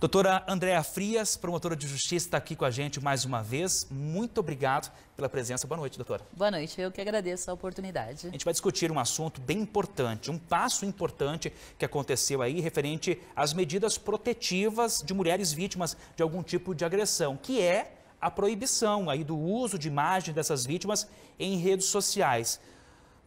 Doutora Andréa Frias, promotora de justiça, está aqui com a gente mais uma vez. Muito obrigado pela presença. Boa noite, doutora. Boa noite, eu que agradeço a oportunidade. A gente vai discutir um assunto bem importante, um passo importante que aconteceu aí referente às medidas protetivas de mulheres vítimas de algum tipo de agressão, que é a proibição aí do uso de imagem dessas vítimas em redes sociais.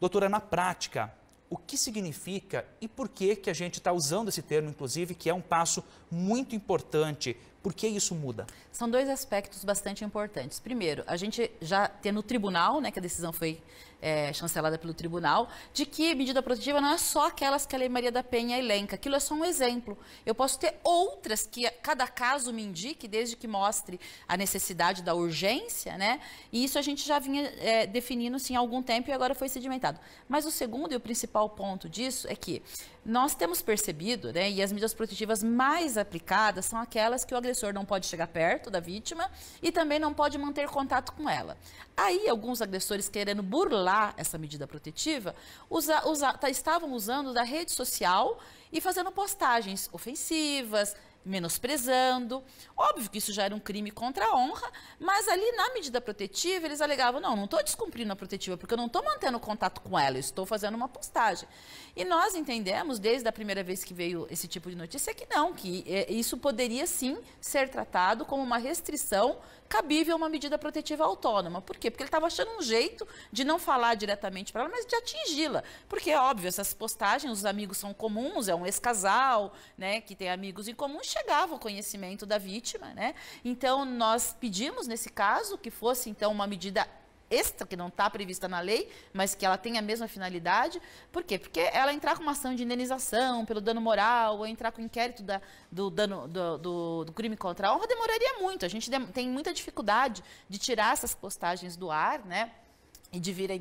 Doutora, na prática, o que significa e por que, que a gente está usando esse termo, inclusive, que é um passo muito importante por que isso muda? São dois aspectos bastante importantes. Primeiro, a gente já tem no tribunal, né, que a decisão foi é, chancelada pelo tribunal, de que medida protetiva não é só aquelas que a Lei Maria da Penha elenca. Aquilo é só um exemplo. Eu posso ter outras que cada caso me indique, desde que mostre a necessidade da urgência, né? E isso a gente já vinha é, definindo, sim, há algum tempo e agora foi sedimentado. Mas o segundo e o principal ponto disso é que nós temos percebido, né, e as medidas protetivas mais aplicadas são aquelas que o agressor não pode chegar perto da vítima e também não pode manter contato com ela. Aí, alguns agressores querendo burlar essa medida protetiva usa, usa, tá, estavam usando da rede social e fazendo postagens ofensivas, menosprezando. Óbvio que isso já era um crime contra a honra, mas ali na medida protetiva eles alegavam: não, não estou descumprindo a protetiva, porque eu não estou mantendo contato com ela, eu estou fazendo uma postagem. E nós entendemos, desde a primeira vez que veio esse tipo de notícia, que não, que é, isso poderia sim ser tratado como uma restrição cabível a uma medida protetiva autônoma. Por quê? Porque ele estava achando um jeito de não falar diretamente para ela, mas de atingi-la. Porque é óbvio, essas postagens, os amigos são comuns, é um ex-casal, né, que tem amigos em comum, chegava ao conhecimento da vítima, né? Então nós pedimos nesse caso que fosse então uma medida extra que não está prevista na lei, mas que ela tem a mesma finalidade. Por quê? Porque ela entrar com uma ação de indenização pelo dano moral, ou entrar com inquérito da, do, dano, do, do, do, crime contra a honra, demoraria muito. A gente tem muita dificuldade de tirar essas postagens do ar, né? E de vir a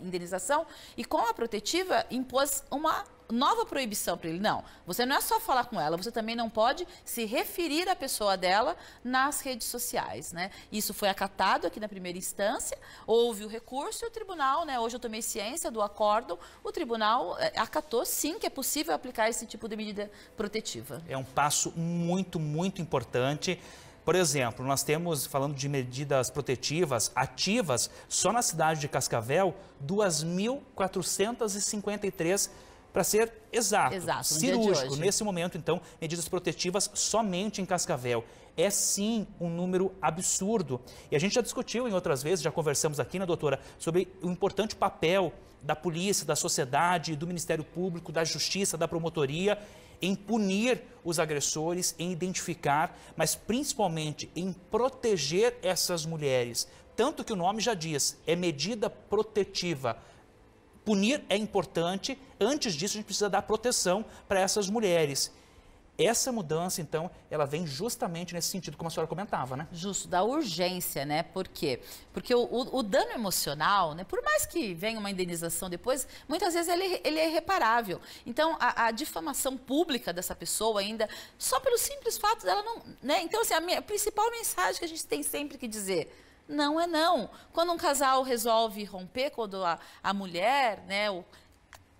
indenização. E com a protetiva, impôs uma nova proibição para ele. Não, você não é só falar com ela, você também não pode se referir à pessoa dela nas redes sociais, né? Isso foi acatado aqui na primeira instância, houve o recurso e o tribunal, né? Hoje eu tomei ciência do acórdão, o tribunal é, acatou sim que é possível aplicar esse tipo de medida protetiva. É um passo muito, muito importante. Por exemplo, nós temos, falando de medidas protetivas ativas, só na cidade de Cascavel, 2.453 para ser exato, exato cirúrgico. Nesse momento, então, medidas protetivas somente em Cascavel. É sim um número absurdo. E a gente já discutiu em outras vezes, já conversamos aqui, né, doutora, sobre o importante papel da polícia, da sociedade, do Ministério Público, da Justiça, da promotoria em punir os agressores, em identificar, mas principalmente em proteger essas mulheres. Tanto que o nome já diz, é medida protetiva Punir é importante, antes disso a gente precisa dar proteção para essas mulheres. Essa mudança, então, ela vem justamente nesse sentido, como a senhora comentava, né? Justo, da urgência, né? Por quê? Porque o, o, o dano emocional, né? Por mais que venha uma indenização depois, muitas vezes ele, ele é reparável. Então, a, a, difamação pública dessa pessoa ainda, só pelo simples fato dela não... Né? Então, assim, a, minha, a principal mensagem que a gente tem sempre que dizer não é não. Quando um casal resolve romper, quando a, a mulher, né, o,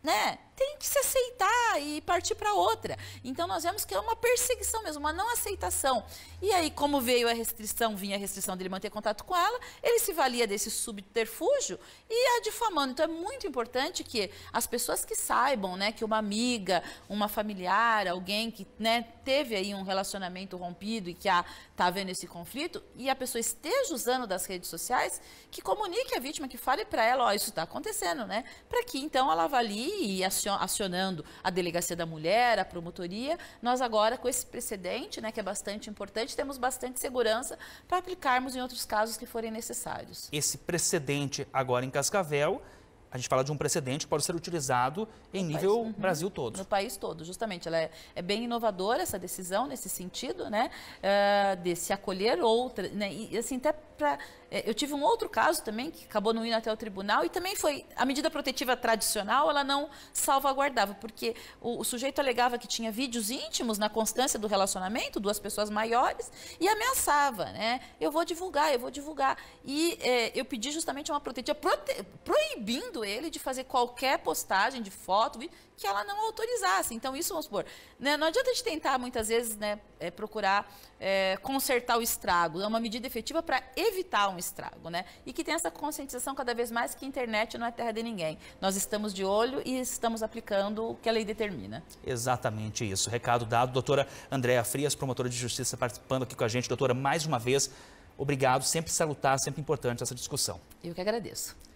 né, tem que se aceitar e partir para outra. Então nós vemos que é uma perseguição mesmo, uma não aceitação. E aí, como veio a restrição, vinha a restrição dele manter contato com ela, ele se valia desse subterfúgio e a difamando. Então é muito importante que as pessoas que saibam, né, que uma amiga, uma familiar, alguém que, né, teve aí um relacionamento rompido e que está vendo esse conflito e a pessoa esteja usando das redes sociais, que comunique a vítima, que fale para ela, ó, oh, isso está acontecendo, né? Para que então ela avalie e acionando a delegacia Delegacia da Mulher, a promotoria. Nós agora, com esse precedente, né, que é bastante importante, temos bastante segurança para aplicarmos em outros casos que forem necessários. Esse precedente agora em Cascavel a gente fala de um precedente que pode ser utilizado em no nível país, uhum. Brasil todo. No país todo, justamente. Ela é, é bem inovadora essa decisão nesse sentido, né? Uh, de se acolher outra, né? E assim, até para. É, eu tive um outro caso também, que acabou não indo até o tribunal, e também foi. A medida protetiva tradicional, ela não salvaguardava, porque o, o sujeito alegava que tinha vídeos íntimos na constância do relacionamento, duas pessoas maiores, e ameaçava, né? Eu vou divulgar, eu vou divulgar. E é, eu pedi justamente uma protetiva prote, proibindo ele de fazer qualquer postagem de foto que ela não autorizasse. Então, isso, vamos supor. Né? Não adianta a gente tentar, muitas vezes, né? é, procurar é, consertar o estrago, é uma medida efetiva para evitar um estrago, né? E que tem essa conscientização cada vez mais que a internet não é terra de ninguém. Nós estamos de olho e estamos aplicando o que a lei determina. Exatamente isso. Recado dado, doutora Andréa Frias, promotora de justiça, participando aqui com a gente. Doutora, mais uma vez, obrigado, sempre salutar, sempre importante essa discussão. Eu que agradeço.